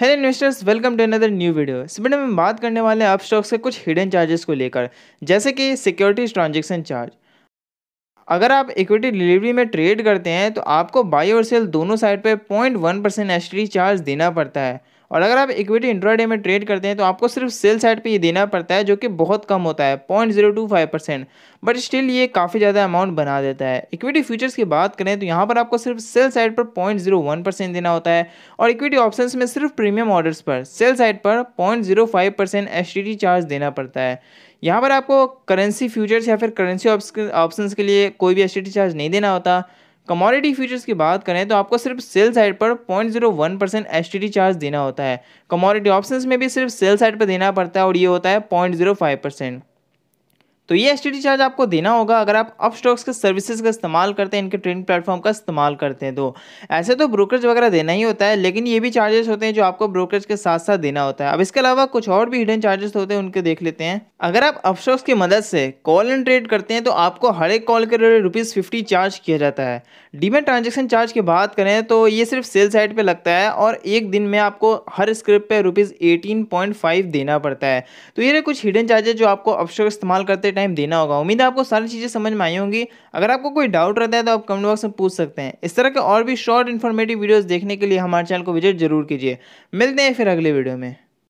hello investors welcome to another new video इस video में बात करने वाले हैं आप स्टॉक्स के कुछ हिडन चार्जेस को लेकर जैसे कि सिक्योरिटीज ट्रांजेक्शन चार्ज अगर आप इक्विटी डिलीवरी में ट्रेड करते हैं तो आपको बाई और सेल दोनों साइड पे 0.1 परसेंट एस चार्ज देना पड़ता है और अगर आप इक्विटी इंट्राडे में ट्रेड करते हैं तो आपको सिर्फ सेल साइड पे ये देना पड़ता है जो कि बहुत कम होता है point zero two five percent but still ये काफ़ी ज़्यादा अमाउंट बना देता है इक्विटी फ्यूचर्स की बात करें तो यहाँ पर आपको सिर्फ सेल साइड पर पॉइंट जीरो वन परसेंट देना होता है और इक्विटी ऑप्शन में सिर्फ प्रीमियम ऑर्डर्स पर सेल साइड पर point zero five percent S T T charge देना पड़ता है यहाँ पर आपको करेंसी फ्यूचर्स या फिर करेंसी ऑप्शन के लिए कोई भी एस टी टी चार्ज नहीं देना होता कमोडिटी फ्यूचर्स की बात करें तो आपको सिर्फ सेल साइड पर point zero one percent S charge देना होता है कमोडिटी ऑप्शंस में भी सिर्फ सेल साइड पर देना पड़ता है और ये होता है पॉइंट जीरो फाइव परसेंट तो ये एस चार्ज आपको देना होगा अगर आप अप स्टॉक्स के सर्विसेज का इस्तेमाल करते हैं इनके ट्रेडिंग प्लेटफॉर्म का इस्तेमाल करते हैं तो ऐसे तो ब्रोकरेज वगैरह देना ही होता है लेकिन ये भी चार्जेस होते हैं जो आपको ब्रोकरेज के साथ साथ देना होता है अब इसके अलावा कुछ और भी हिडन चार्जेस होते हैं उनके देख लेते हैं अगर आप अप स्टॉक्स की मदद से कॉल एंड ट्रेड करते हैं तो आपको हर एक कॉल के लिए रुपीज़ फिफ्टी चार्ज किया जाता है डीमेट ट्रांजेक्शन चार्ज की बात करें तो ये सिर्फ सेल साइड पर लगता है और एक दिन में आपको हर स्क्रिप्ट पर रुपीज़ एटीन देना पड़ता है तो ये कुछ हिडन चार्जेस जो आपको अपस्टॉक इस्तेमाल करते टाइम देना होगा उम्मीद है आपको सारी चीज़ें समझ में आई होंगी अगर आपको कोई डाउट रहता है तो आप कमेंट बॉक्स में पूछ सकते हैं इस तरह के और भी शॉर्ट इन्फॉर्मेटिव वीडियोज़ देखने के लिए हमारे चैनल को विजिट जरूर कीजिए मिलते हैं फिर अगले वीडियो में